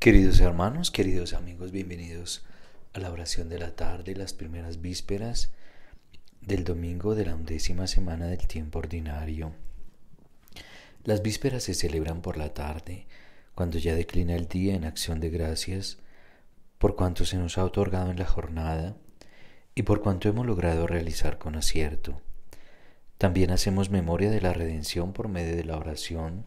Queridos hermanos, queridos amigos, bienvenidos a la oración de la tarde, las primeras vísperas del domingo de la undécima semana del tiempo ordinario. Las vísperas se celebran por la tarde, cuando ya declina el día en acción de gracias, por cuanto se nos ha otorgado en la jornada y por cuanto hemos logrado realizar con acierto. También hacemos memoria de la redención por medio de la oración,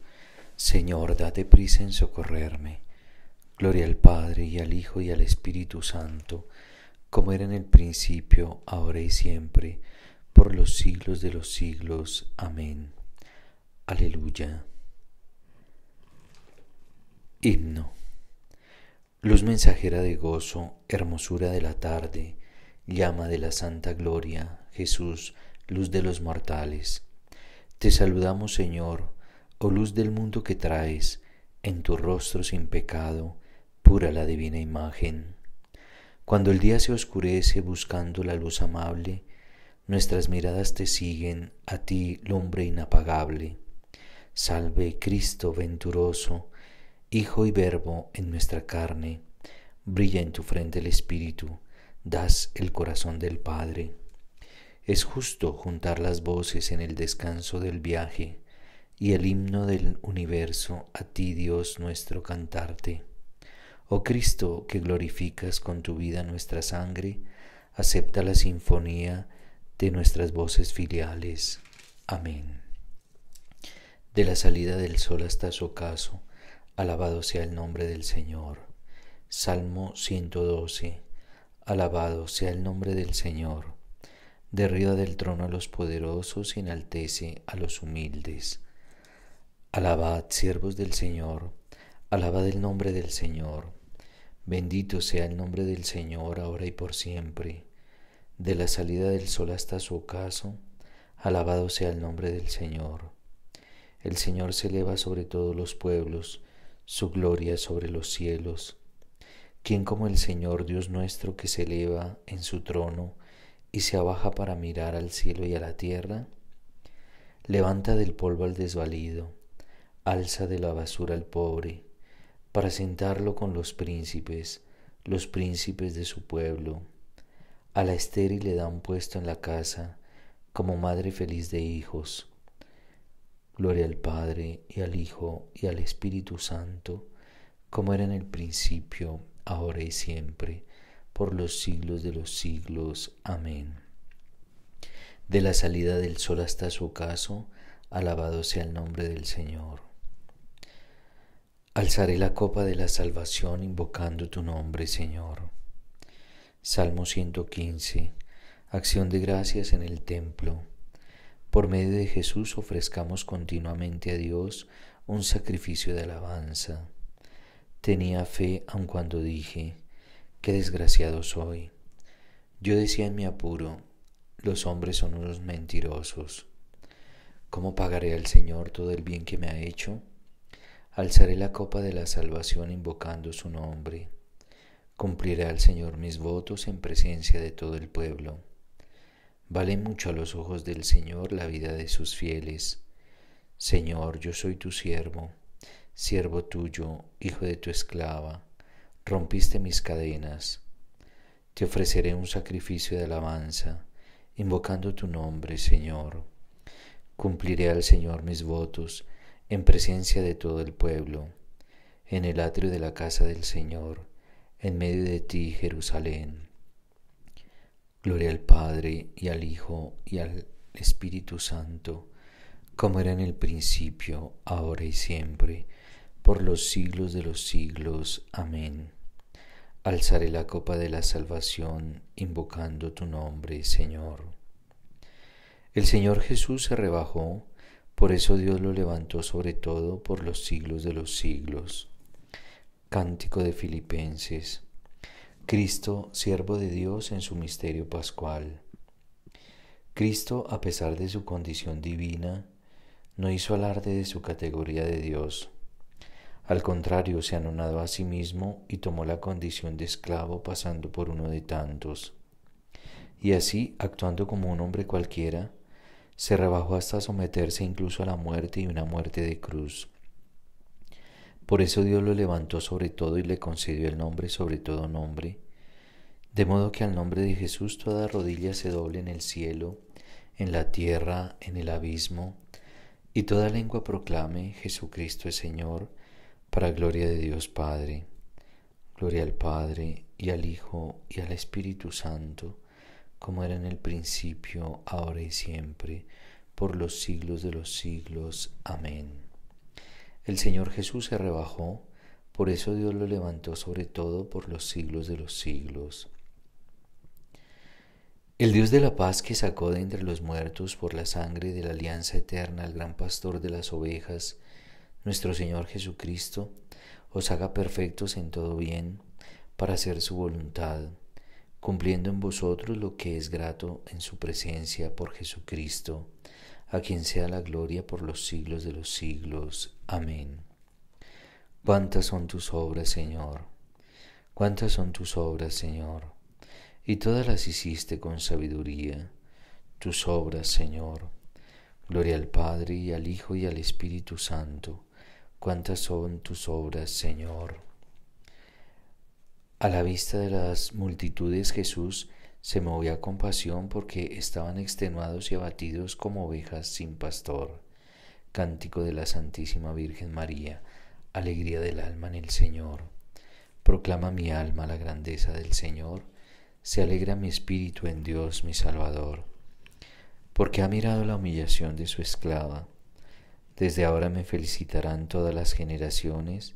Señor, date prisa en socorrerme. Gloria al Padre y al Hijo y al Espíritu Santo, como era en el principio, ahora y siempre, por los siglos de los siglos. Amén. Aleluya. Himno. Luz mensajera de gozo, hermosura de la tarde, llama de la santa gloria, Jesús, luz de los mortales. Te saludamos, Señor, o luz del mundo que traes en tu rostro sin pecado, pura la divina imagen. Cuando el día se oscurece buscando la luz amable, nuestras miradas te siguen a ti, lumbre inapagable. Salve Cristo venturoso, Hijo y Verbo en nuestra carne, brilla en tu frente el Espíritu, das el corazón del Padre. Es justo juntar las voces en el descanso del viaje, y el himno del universo a ti Dios nuestro cantarte. Oh Cristo, que glorificas con tu vida nuestra sangre, acepta la sinfonía de nuestras voces filiales. Amén. De la salida del sol hasta su ocaso, alabado sea el nombre del Señor. Salmo 112. Alabado sea el nombre del Señor. Derriba del trono a los poderosos y enaltece a los humildes Alabad, siervos del Señor, alabad el nombre del Señor. Bendito sea el nombre del Señor ahora y por siempre. De la salida del sol hasta su ocaso, alabado sea el nombre del Señor. El Señor se eleva sobre todos los pueblos, su gloria sobre los cielos. ¿Quién como el Señor Dios nuestro que se eleva en su trono y se abaja para mirar al cielo y a la tierra? Levanta del polvo al desvalido Alza de la basura al pobre, para sentarlo con los príncipes, los príncipes de su pueblo. A la estéril le da un puesto en la casa, como madre feliz de hijos. Gloria al Padre y al Hijo y al Espíritu Santo, como era en el principio, ahora y siempre, por los siglos de los siglos. Amén. De la salida del sol hasta su ocaso, alabado sea el nombre del Señor. Alzaré la copa de la salvación invocando tu nombre, Señor. Salmo 115. Acción de gracias en el templo. Por medio de Jesús ofrezcamos continuamente a Dios un sacrificio de alabanza. Tenía fe aun cuando dije, qué desgraciado soy. Yo decía en mi apuro, los hombres son unos mentirosos. ¿Cómo pagaré al Señor todo el bien que me ha hecho? Alzaré la copa de la salvación invocando su nombre. cumpliré al Señor mis votos en presencia de todo el pueblo. Vale mucho a los ojos del Señor la vida de sus fieles. Señor, yo soy tu siervo, siervo tuyo, hijo de tu esclava. Rompiste mis cadenas. Te ofreceré un sacrificio de alabanza, invocando tu nombre, Señor. Cumpliré al Señor mis votos en presencia de todo el pueblo, en el atrio de la casa del Señor, en medio de ti, Jerusalén. Gloria al Padre y al Hijo y al Espíritu Santo, como era en el principio, ahora y siempre, por los siglos de los siglos. Amén. Alzaré la copa de la salvación, invocando tu nombre, Señor. El Señor Jesús se rebajó por eso Dios lo levantó sobre todo por los siglos de los siglos. Cántico de Filipenses. Cristo, siervo de Dios en su misterio pascual. Cristo, a pesar de su condición divina, no hizo alarde de su categoría de Dios. Al contrario, se anonadó a sí mismo y tomó la condición de esclavo pasando por uno de tantos. Y así, actuando como un hombre cualquiera, se rebajó hasta someterse incluso a la muerte y una muerte de cruz. Por eso Dios lo levantó sobre todo y le concedió el nombre sobre todo nombre, de modo que al nombre de Jesús toda rodilla se doble en el cielo, en la tierra, en el abismo, y toda lengua proclame Jesucristo es Señor, para gloria de Dios Padre. Gloria al Padre, y al Hijo, y al Espíritu Santo como era en el principio, ahora y siempre, por los siglos de los siglos. Amén. El Señor Jesús se rebajó, por eso Dios lo levantó sobre todo por los siglos de los siglos. El Dios de la paz que sacó de entre los muertos por la sangre de la alianza eterna al gran pastor de las ovejas, nuestro Señor Jesucristo, os haga perfectos en todo bien, para hacer su voluntad cumpliendo en vosotros lo que es grato en su presencia por Jesucristo, a quien sea la gloria por los siglos de los siglos. Amén. Cuántas son tus obras, Señor. Cuántas son tus obras, Señor. Y todas las hiciste con sabiduría. Tus obras, Señor. Gloria al Padre y al Hijo y al Espíritu Santo. Cuántas son tus obras, Señor. A la vista de las multitudes Jesús se movía con pasión porque estaban extenuados y abatidos como ovejas sin pastor. Cántico de la Santísima Virgen María, alegría del alma en el Señor. Proclama mi alma la grandeza del Señor, se alegra mi espíritu en Dios mi Salvador, porque ha mirado la humillación de su esclava. Desde ahora me felicitarán todas las generaciones,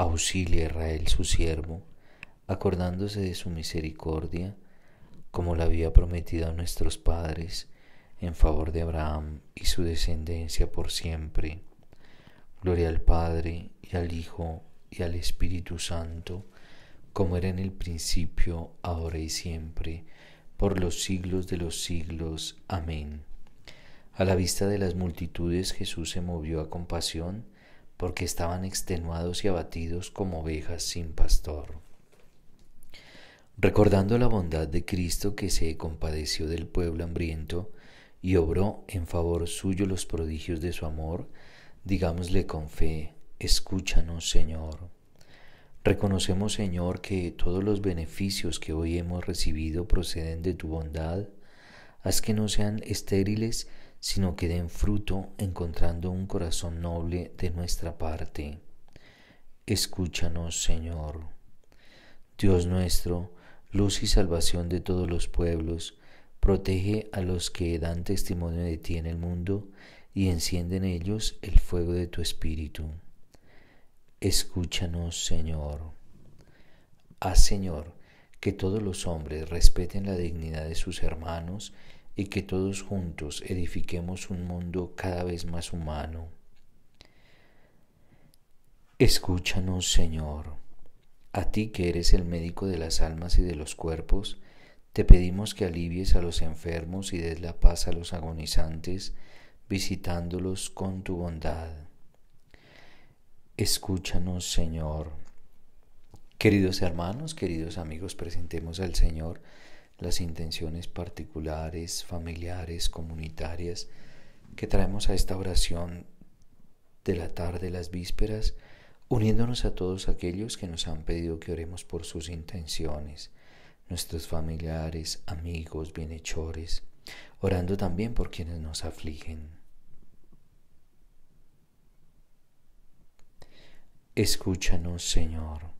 Auxilia Israel su siervo, acordándose de su misericordia, como la había prometido a nuestros padres, en favor de Abraham y su descendencia por siempre. Gloria al Padre, y al Hijo, y al Espíritu Santo, como era en el principio, ahora y siempre, por los siglos de los siglos. Amén. A la vista de las multitudes Jesús se movió a compasión porque estaban extenuados y abatidos como ovejas sin pastor. Recordando la bondad de Cristo que se compadeció del pueblo hambriento y obró en favor suyo los prodigios de su amor, digámosle con fe, escúchanos Señor. Reconocemos Señor que todos los beneficios que hoy hemos recibido proceden de tu bondad, haz que no sean estériles sino que den fruto encontrando un corazón noble de nuestra parte. Escúchanos, Señor. Dios nuestro, luz y salvación de todos los pueblos, protege a los que dan testimonio de ti en el mundo y enciende en ellos el fuego de tu espíritu. Escúchanos, Señor. Haz, Señor, que todos los hombres respeten la dignidad de sus hermanos y que todos juntos edifiquemos un mundo cada vez más humano. Escúchanos, Señor. A ti que eres el médico de las almas y de los cuerpos, te pedimos que alivies a los enfermos y des la paz a los agonizantes, visitándolos con tu bondad. Escúchanos, Señor. Queridos hermanos, queridos amigos, presentemos al Señor las intenciones particulares, familiares, comunitarias que traemos a esta oración de la tarde, las vísperas, uniéndonos a todos aquellos que nos han pedido que oremos por sus intenciones, nuestros familiares, amigos, bienhechores, orando también por quienes nos afligen. Escúchanos, Señor.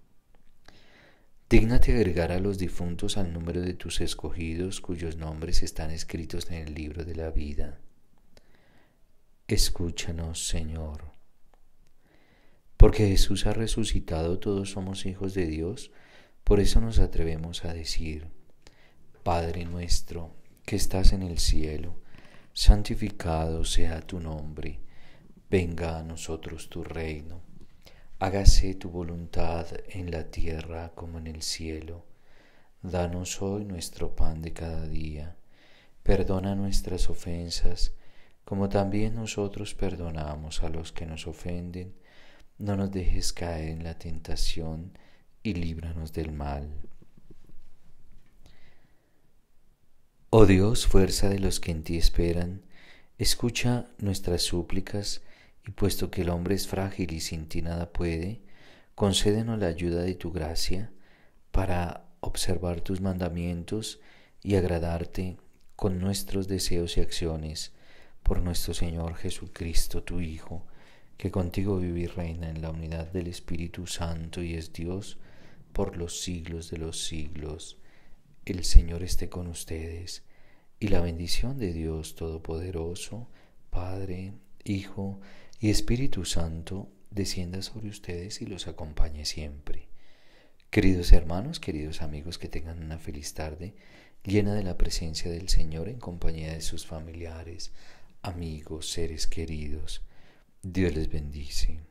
Dígnate agregar a los difuntos al número de tus escogidos cuyos nombres están escritos en el libro de la vida. Escúchanos, Señor. Porque Jesús ha resucitado, todos somos hijos de Dios, por eso nos atrevemos a decir, Padre nuestro, que estás en el cielo, santificado sea tu nombre, venga a nosotros tu reino Hágase tu voluntad en la tierra como en el cielo. Danos hoy nuestro pan de cada día. Perdona nuestras ofensas, como también nosotros perdonamos a los que nos ofenden. No nos dejes caer en la tentación y líbranos del mal. Oh Dios, fuerza de los que en ti esperan, escucha nuestras súplicas puesto que el hombre es frágil y sin ti nada puede, concédenos la ayuda de tu gracia para observar tus mandamientos y agradarte con nuestros deseos y acciones por nuestro Señor Jesucristo, tu Hijo, que contigo vive y reina en la unidad del Espíritu Santo y es Dios por los siglos de los siglos. El Señor esté con ustedes y la bendición de Dios Todopoderoso, Padre, Hijo y Espíritu Santo descienda sobre ustedes y los acompañe siempre. Queridos hermanos, queridos amigos, que tengan una feliz tarde llena de la presencia del Señor en compañía de sus familiares, amigos, seres queridos. Dios les bendice.